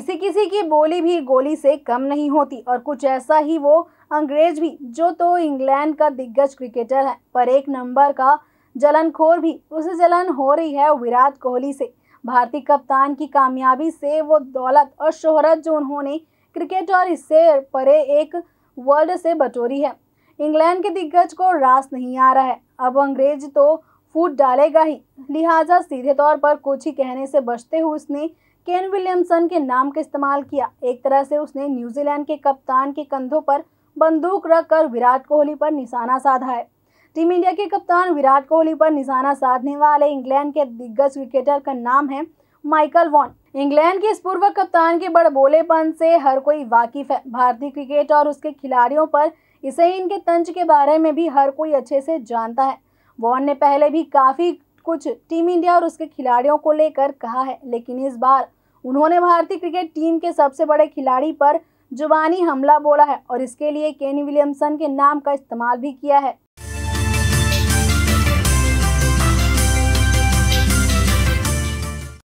किसी किसी की बोली भी गोली से कम नहीं होती और कुछ ऐसा ही वो अंग्रेज भी जो तो इंग्लैंड का दिग्गज क्रिकेटर है पर एक नंबर का जलनखोर भी उसे जलन हो रही है विराट कोहली से भारतीय कप्तान की कामयाबी से वो दौलत और शोहरत जो उन्होंने क्रिकेट और इससे परे एक वर्ल्ड से बटोरी है इंग्लैंड के दिग्गज को रास नहीं आ रहा है अब अंग्रेज तो फूट डालेगा ही लिहाजा सीधे तौर पर कुछ ही कहने से बचते हुए उसने केन विलियमसन के नाम का इस्तेमाल किया एक तरह से उसने न्यूजीलैंड के कप्तान के कंधों पर बंदूक रखकर विराट कोहली पर निशाना साधा है टीम इंडिया के कप्तान विराट कोहली पर निशाना साधने वाले इंग्लैंड के दिग्गज क्रिकेटर का नाम है माइकल वॉन इंग्लैंड के इस पूर्व कप्तान के बोलेपन से हर कोई वाकिफ है भारतीय क्रिकेट और उसके खिलाड़ियों पर इसे इनके तंज के बारे में भी हर कोई अच्छे से जानता है वॉन ने पहले भी काफ़ी कुछ टीम इंडिया और उसके खिलाड़ियों को लेकर कहा है लेकिन इस बार उन्होंने भारतीय क्रिकेट टीम के सबसे बड़े खिलाड़ी पर जुबानी हमला बोला है और इसके लिए केनी विलियमसन के नाम का इस्तेमाल भी किया है